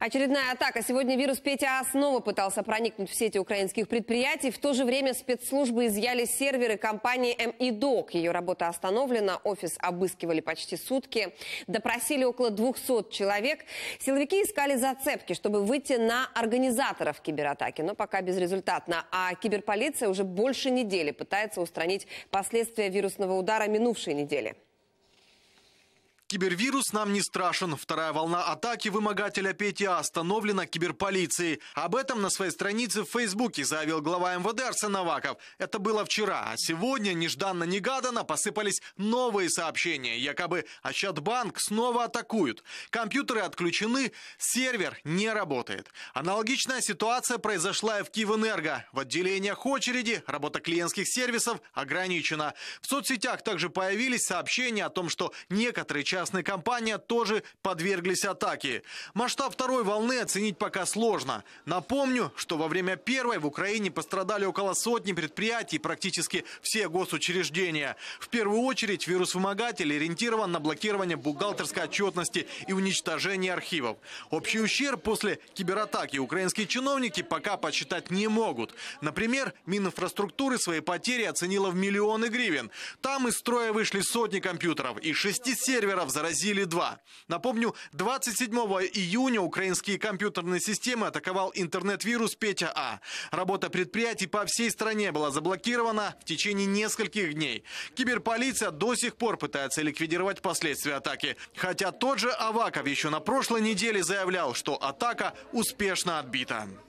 Очередная атака. Сегодня вирус Петя а снова пытался проникнуть в сети украинских предприятий. В то же время спецслужбы изъяли серверы компании МИДОК. «Эм ее работа остановлена. Офис обыскивали почти сутки. Допросили около 200 человек. Силовики искали зацепки, чтобы выйти на организаторов кибератаки. Но пока безрезультатно. А киберполиция уже больше недели пытается устранить последствия вирусного удара минувшей недели. Кибервирус нам не страшен. Вторая волна атаки вымогателя Пети остановлена киберполицией. Об этом на своей странице в Фейсбуке заявил глава МВД Арсен Наваков. Это было вчера, а сегодня нежданно-негаданно посыпались новые сообщения. Якобы Ачатбанк снова атакуют. Компьютеры отключены, сервер не работает. Аналогичная ситуация произошла и в Киевэнерго. В отделениях очереди работа клиентских сервисов ограничена. В соцсетях также появились сообщения о том, что некоторые частная компания тоже подверглись атаке. Масштаб второй волны оценить пока сложно. Напомню, что во время первой в Украине пострадали около сотни предприятий, практически все госучреждения. В первую очередь вирус-вымогатель ориентирован на блокирование бухгалтерской отчетности и уничтожение архивов. Общий ущерб после кибератаки украинские чиновники пока подсчитать не могут. Например, Мининфраструктуры свои потери оценила в миллионы гривен. Там из строя вышли сотни компьютеров и шести серверов компьютеров заразили два. Напомню, 27 июня украинские компьютерные системы атаковал интернет-вирус Петя А. Работа предприятий по всей стране была заблокирована в течение нескольких дней. Киберполиция до сих пор пытается ликвидировать последствия атаки. Хотя тот же Аваков еще на прошлой неделе заявлял, что атака успешно отбита.